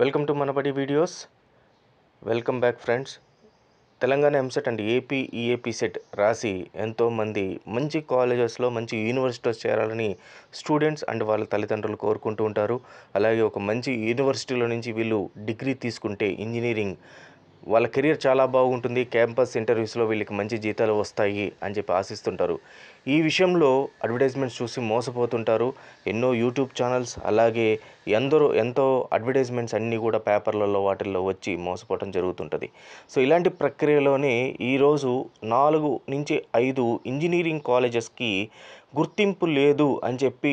welcome to Manabadi videos welcome back friends Telangana EAMCET and AP EAPCET రాసి ఎంతోమంది మంచి కాలేజెస్లో మంచి యూనివర్సిటీస్ చేరాలని స్టూడెంట్స్ అండ్ వాళ్ళ తల్లిదండ్రులు కోరుకుంటూ ఉంటారు అలాగే ఒక మంచి యూనివర్సిటీలో నుంచి వీళ్ళు డిగ్రీ తీసుకుంటే ఇంజనీరింగ్ వాళ్ళ కెరీర్ చాలా బాగుంటుంది క్యాంపస్ ఇంటర్వ్యూస్లో వీళ్ళకి మంచి జీతాలు వస్తాయి అని చెప్పి ఆశిస్తుంటారు ఈ విషయంలో అడ్వర్టైజ్మెంట్స్ చూసి మోసపోతుంటారు ఎన్నో యూట్యూబ్ ఛానల్స్ అలాగే ఎందరో ఎంతో అడ్వర్టైజ్మెంట్స్ అన్నీ కూడా పేపర్లలో వాటిల్లో వచ్చి మోసపోవడం జరుగుతుంటుంది సో ఇలాంటి ప్రక్రియలోనే ఈరోజు నాలుగు నుంచి ఐదు ఇంజనీరింగ్ కాలేజెస్కి గుర్తింపు లేదు అని చెప్పి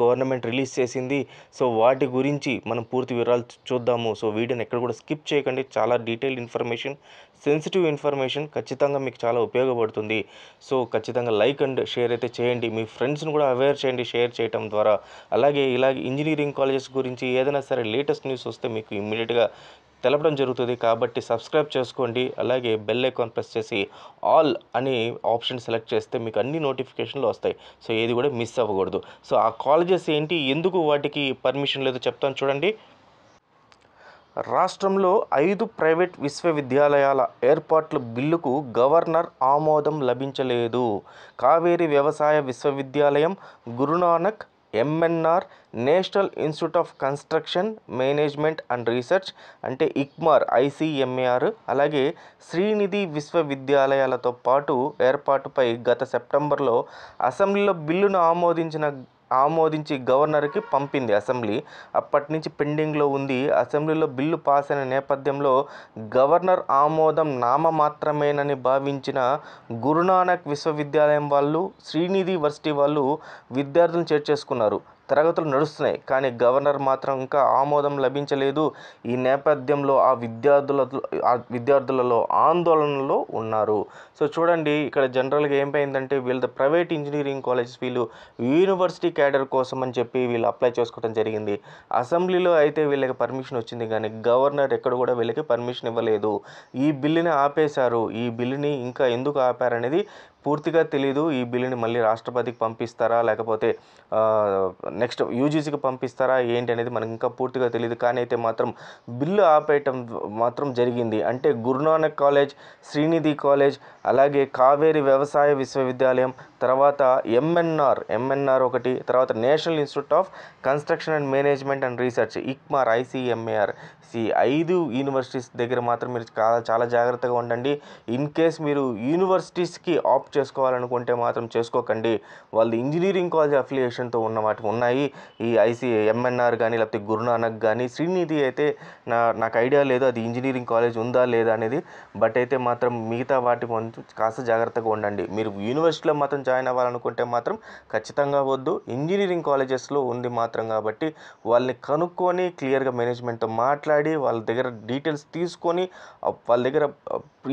గవర్నమెంట్ రిలీజ్ చేసింది సో వాటి గురించి మనం పూర్తి వివరాలు చూద్దాము సో వీడియోని ఎక్కడ కూడా స్కిప్ చేయకండి చాలా డీటెయిల్ ఇన్ఫర్మేషన్ సెన్సిటివ్ ఇన్ఫర్మేషన్ ఖచ్చితంగా మీకు చాలా ఉపయోగపడుతుంది సో ఖచ్చితంగా లైక్ అండ్ షేర్ అయితే చేయండి మీ ఫ్రెండ్స్ని కూడా అవేర్ చేయండి షేర్ చేయడం ద్వారా అలాగే ఇలాగే ఇంజనీరింగ్ కాలేజెస్ గురించి ఏదైనా సరే లేటెస్ట్ న్యూస్ వస్తే మీకు ఇమ్మీడియట్గా తెలపడం జరుగుతుంది కాబట్టి సబ్స్క్రైబ్ చేసుకోండి అలాగే బెల్ ఐకాన్ ప్రెస్ చేసి ఆల్ అని ఆప్షన్ సెలెక్ట్ చేస్తే మీకు అన్ని నోటిఫికేషన్లు వస్తాయి సో ఏది కూడా మిస్ అవ్వకూడదు సో ఆ కాలేజెస్ ఏంటి ఎందుకు వాటికి పర్మిషన్ లేదో చెప్తాను చూడండి రాష్ట్రంలో ఐదు ప్రైవేట్ విశ్వవిద్యాలయాల ఏర్పాట్ల బిల్లుకు గవర్నర్ ఆమోదం లభించలేదు కావేరీ వ్యవసాయ విశ్వవిద్యాలయం Guru Nanak M N R National institute of Construction Management and Research అంటే ఇక్మార్ ఐసిఎంఏఆర్ అలాగే శ్రీనిధి విశ్వవిద్యాలయాలతో పాటు ఏర్పాటుపై గత సెప్టెంబర్లో అసెంబ్లీలో బిల్లును ఆమోదించిన ఆమోదించి గవర్నర్కి పంపింది అసెంబ్లీ అప్పటి నుంచి పెండింగ్లో ఉంది అసెంబ్లీలో బిల్లు పాస్ అయిన నేపథ్యంలో గవర్నర్ ఆమోదం నామ మాత్రమేనని భావించిన గురునానక్ విశ్వవిద్యాలయం వాళ్ళు శ్రీనిధి వర్సిటీ వాళ్ళు విద్యార్థులను చేర్చేసుకున్నారు తరగతులు నడుస్తున్నాయి కానీ గవర్నర్ మాత్రం ఇంకా ఆమోదం లభించలేదు ఈ నేపథ్యంలో ఆ విద్యార్థుల విద్యార్థులలో ఆందోళనలో ఉన్నారు సో చూడండి ఇక్కడ జనరల్గా ఏమైందంటే వీళ్ళ ప్రైవేట్ ఇంజనీరింగ్ కాలేజెస్ వీళ్ళు యూనివర్సిటీ క్యాడర్ కోసం అని చెప్పి వీళ్ళు అప్లై చేసుకోవడం జరిగింది అసెంబ్లీలో అయితే వీళ్ళకి పర్మిషన్ వచ్చింది కానీ గవర్నర్ ఎక్కడ కూడా వీళ్ళకి పర్మిషన్ ఇవ్వలేదు ఈ బిల్లుని ఆపేశారు ఈ బిల్లుని ఇంకా ఎందుకు ఆపారనేది పూర్తిగా తెలీదు ఈ బిల్లుని మళ్ళీ రాష్ట్రపతికి పంపిస్తారా లేకపోతే నెక్స్ట్ యూజీసీకి పంపిస్తారా ఏంటి అనేది మనకి ఇంకా పూర్తిగా తెలియదు కానీ అయితే మాత్రం బిల్లు ఆపేయటం మాత్రం జరిగింది అంటే గురునానక్ కాలేజ్ శ్రీనిధి కాలేజ్ అలాగే కావేరి వ్యవసాయ విశ్వవిద్యాలయం తర్వాత ఎంఎన్ఆర్ ఎంఎన్ఆర్ ఒకటి తర్వాత national institute of construction and management and research ICMAR ICMAR సి ఐదు యూనివర్సిటీస్ దగ్గర మాత్రం మీరు చాలా చాలా జాగ్రత్తగా ఉండండి ఇన్ కేస్ మీరు యూనివర్సిటీస్కి ఆప్ చేసుకోవాలనుకుంటే మాత్రం చేసుకోకండి వాళ్ళు ఇంజనీరింగ్ కాలేజ్ అఫిలియేషన్తో ఉన్న వాటి ఉన్నాయి ఈ ఐసీ ఎంఎన్ఆర్ కానీ లేకపోతే గురునానక్ కానీ శ్రీనిధి అయితే నా నాకు ఐడియా లేదు అది ఇంజనీరింగ్ కాలేజ్ ఉందా లేదా అనేది బట్ అయితే మాత్రం మిగతా వాటి కాస్త జాగ్రత్తగా ఉండండి మీరు యూనివర్సిటీలో మాత్రం జాయిన్ అవ్వాలనుకుంటే మాత్రం ఖచ్చితంగా వద్దు ఇంజనీరింగ్ కాలేజెస్లో ఉంది మాత్రం కాబట్టి వాళ్ళని కనుక్కొని క్లియర్గా మేనేజ్మెంట్తో మాట్లాడి వాళ్ళ దగ్గర డీటెయిల్స్ తీసుకొని వాళ్ళ దగ్గర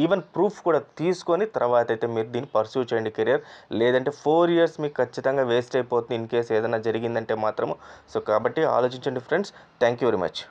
ఈవెన్ ప్రూఫ్ కూడా తీసుకొని తర్వాత అయితే మీరు దీన్ని పర్సూ చేయండి కెరియర్ లేదంటే ఫోర్ ఇయర్స్ మీకు ఖచ్చితంగా వేస్ట్ అయిపోతుంది ఇన్ కేస్ ఏదైనా జరిగిందంటే మాత్రము సో కాబట్టి ఆలోచించండి friends thank you very much